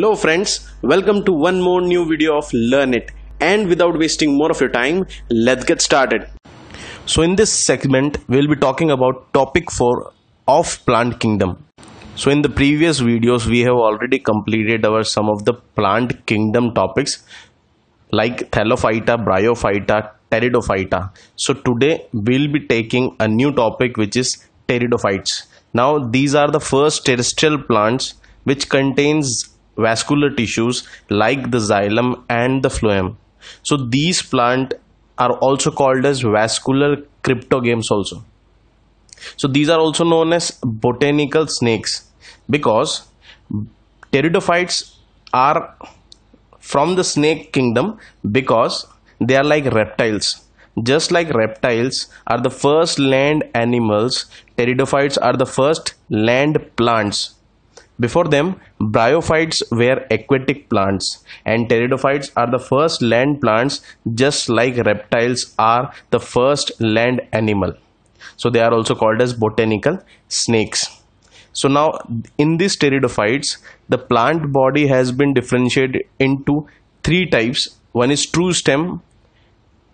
Hello friends, welcome to one more new video of Learn It. And without wasting more of your time, let's get started. So in this segment, we'll be talking about topic 4 of plant kingdom. So in the previous videos, we have already completed our some of the plant kingdom topics like Thallophyta, Bryophyta, Pteridophyta. So today we'll be taking a new topic which is Pteridophytes. Now these are the first terrestrial plants which contains vascular tissues like the xylem and the phloem. So these plant are also called as vascular cryptogames also. So these are also known as botanical snakes because pteridophytes are from the snake kingdom because they are like reptiles. Just like reptiles are the first land animals, pteridophytes are the first land plants. Before them, Bryophytes were aquatic plants and pteridophytes are the first land plants just like reptiles are the first land animal. So they are also called as botanical snakes. So now in these pteridophytes, the plant body has been differentiated into three types. One is true stem,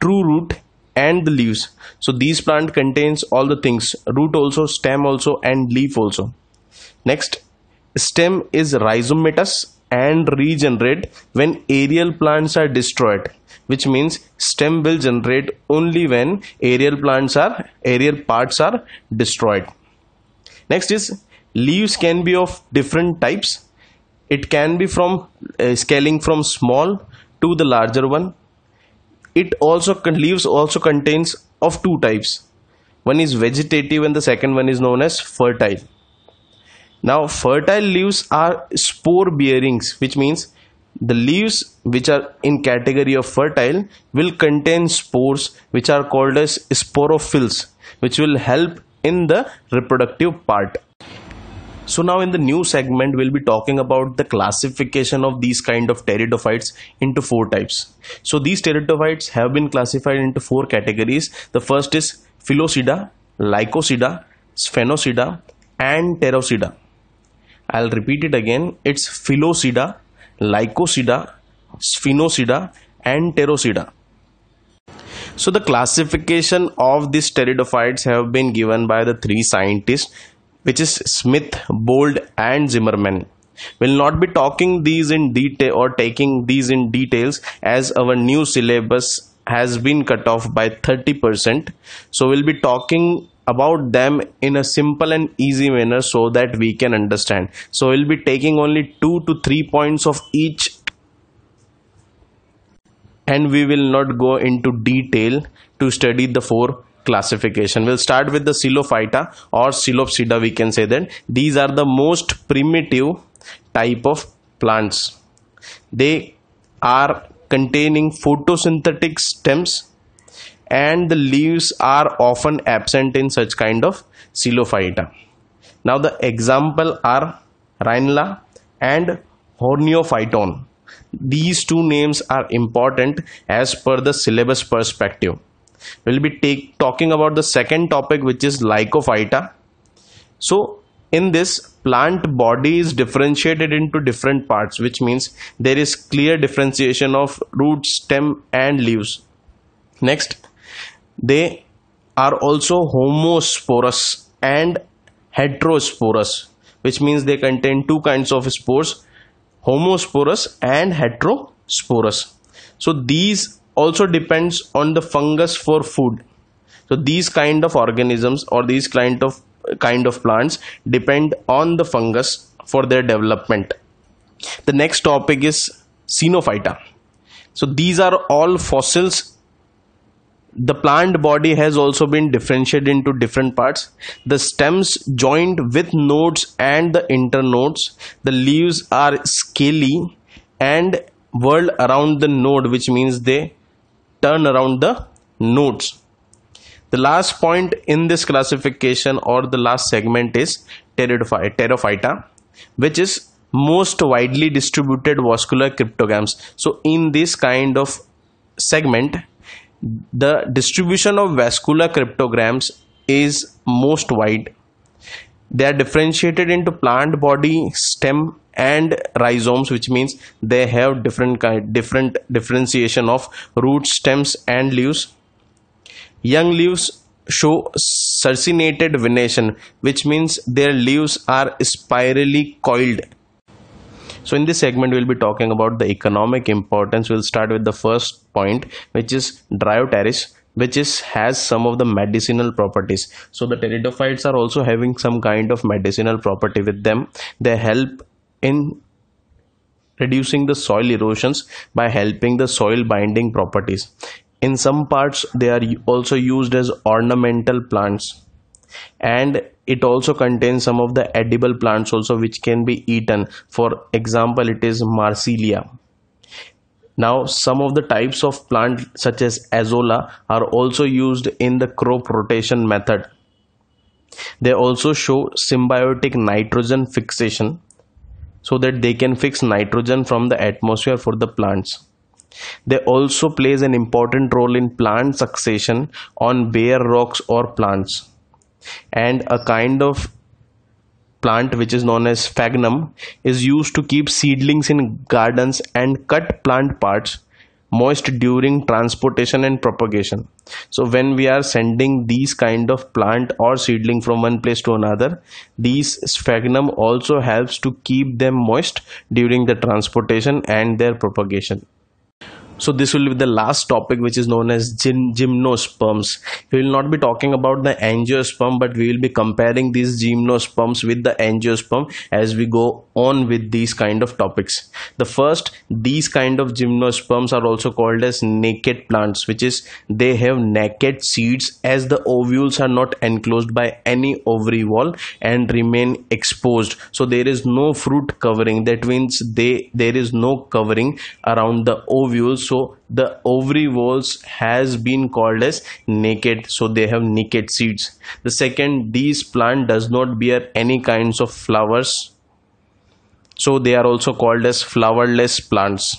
true root and the leaves. So these plant contains all the things root also, stem also and leaf also. Next stem is rhizomatous and regenerate when aerial plants are destroyed which means stem will generate only when aerial plants are aerial parts are destroyed next is leaves can be of different types it can be from uh, scaling from small to the larger one it also leaves also contains of two types one is vegetative and the second one is known as fertile now fertile leaves are spore bearings which means the leaves which are in category of fertile will contain spores which are called as sporophylls which will help in the reproductive part so now in the new segment we'll be talking about the classification of these kind of pteridophytes into four types so these pteridophytes have been classified into four categories the first is Phyllocida, Lycosida, Sphenocida and Pterocida I'll repeat it again. It's Philocida, lycosida, sphenosida, and Pterocida. So the classification of these pteridophytes have been given by the three scientists which is Smith, Bold and Zimmerman. We'll not be talking these in detail or taking these in details as our new syllabus has been cut off by 30%. So we'll be talking about them in a simple and easy manner so that we can understand so we'll be taking only two to three points of each and we will not go into detail to study the four classification we'll start with the Silophyta or Silopsida. we can say that these are the most primitive type of plants they are containing photosynthetic stems and the leaves are often absent in such kind of Coelophyta. Now the example are Rhinella and Horneophyton. These two names are important as per the syllabus perspective. We'll be take, talking about the second topic which is Lycophyta. So in this plant body is differentiated into different parts which means there is clear differentiation of root, stem and leaves. Next they are also homosporous and heterosporous, which means they contain two kinds of spores homosporous and heterosporous. So these also depends on the fungus for food. So these kind of organisms or these kind of kind of plants depend on the fungus for their development. The next topic is Xenophyta. So these are all fossils the plant body has also been differentiated into different parts the stems joined with nodes and the internodes the leaves are scaly and whirl around the node which means they turn around the nodes the last point in this classification or the last segment is pterophyta which is most widely distributed vascular cryptogams so in this kind of segment the distribution of vascular cryptograms is most wide. They are differentiated into plant body, stem and rhizomes which means they have different kind different differentiation of root stems and leaves. Young leaves show surcinated venation which means their leaves are spirally coiled so in this segment, we'll be talking about the economic importance. We'll start with the first point, which is dryoteris which is has some of the medicinal properties so the teridophytes are also having some kind of medicinal property with them they help in reducing the soil erosions by helping the soil binding properties in some parts they are also used as ornamental plants and it also contains some of the edible plants also which can be eaten for example it is marsilia now some of the types of plant such as azolla are also used in the crop rotation method they also show symbiotic nitrogen fixation so that they can fix nitrogen from the atmosphere for the plants they also plays an important role in plant succession on bare rocks or plants and a kind of plant which is known as sphagnum is used to keep seedlings in gardens and cut plant parts moist during transportation and propagation so when we are sending these kind of plant or seedling from one place to another these sphagnum also helps to keep them moist during the transportation and their propagation so this will be the last topic which is known as gym, gymnosperms we will not be talking about the angiosperm but we will be comparing these gymnosperms with the angiosperm as we go on with these kind of topics the first these kind of gymnosperms are also called as naked plants which is they have naked seeds as the ovules are not enclosed by any ovary wall and remain exposed so there is no fruit covering that means they there is no covering around the ovules so the ovary walls has been called as naked so they have naked seeds the second these plant does not bear any kinds of flowers so they are also called as flowerless plants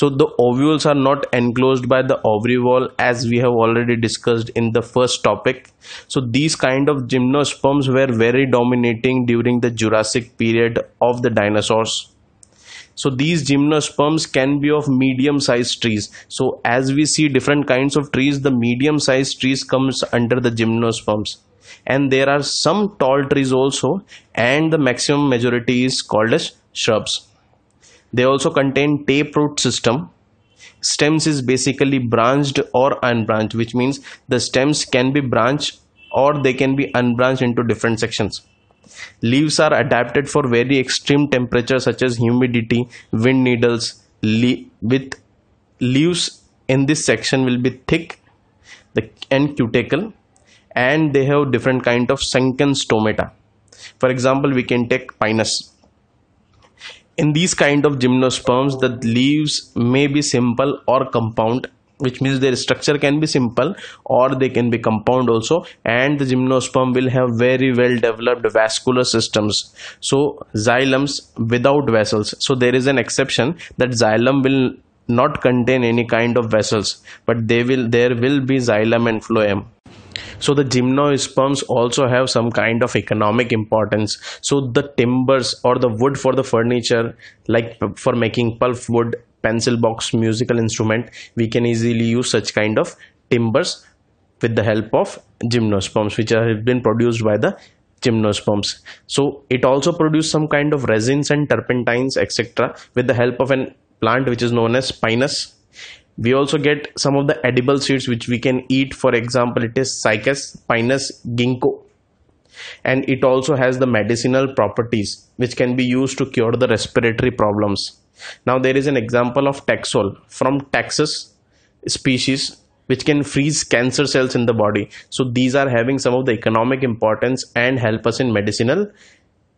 so the ovules are not enclosed by the ovary wall as we have already discussed in the first topic so these kind of gymnosperms were very dominating during the jurassic period of the dinosaurs so these gymnosperms can be of medium sized trees so as we see different kinds of trees the medium sized trees comes under the gymnosperms and there are some tall trees also and the maximum majority is called as shrubs they also contain taproot system stems is basically branched or unbranched which means the stems can be branched or they can be unbranched into different sections Leaves are adapted for very extreme temperatures such as humidity, wind needles. Le- with leaves in this section will be thick the, and cuticle and they have different kind of sunken stomata. For example, we can take pinus. In these kind of gymnosperms, the leaves may be simple or compound which means their structure can be simple or they can be compound also and the gymnosperm will have very well developed vascular systems so xylems without vessels so there is an exception that xylem will not contain any kind of vessels but they will there will be xylem and phloem so the gymnosperms also have some kind of economic importance so the timbers or the wood for the furniture like for making pulp wood pencil box musical instrument we can easily use such kind of timbers with the help of gymnosperms which have been produced by the gymnosperms so it also produces some kind of resins and turpentines etc with the help of an plant which is known as spinus we also get some of the edible seeds which we can eat for example it is cycas pinus ginkgo and it also has the medicinal properties which can be used to cure the respiratory problems now there is an example of taxol from taxus species which can freeze cancer cells in the body so these are having some of the economic importance and help us in medicinal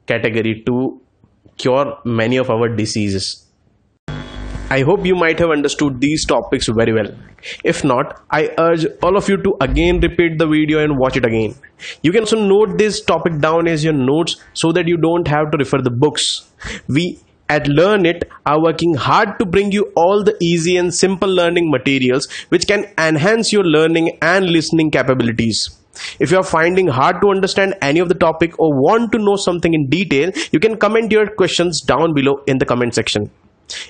category to cure many of our diseases I hope you might have understood these topics very well. If not, I urge all of you to again repeat the video and watch it again. You can also note this topic down as your notes so that you don't have to refer the books. We at Learn It are working hard to bring you all the easy and simple learning materials which can enhance your learning and listening capabilities. If you are finding hard to understand any of the topic or want to know something in detail, you can comment your questions down below in the comment section.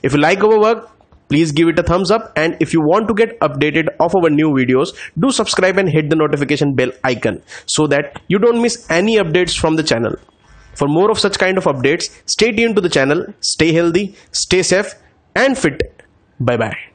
If you like our work, please give it a thumbs up and if you want to get updated of our new videos, do subscribe and hit the notification bell icon so that you don't miss any updates from the channel. For more of such kind of updates, stay tuned to the channel. Stay healthy, stay safe and fit. Bye bye.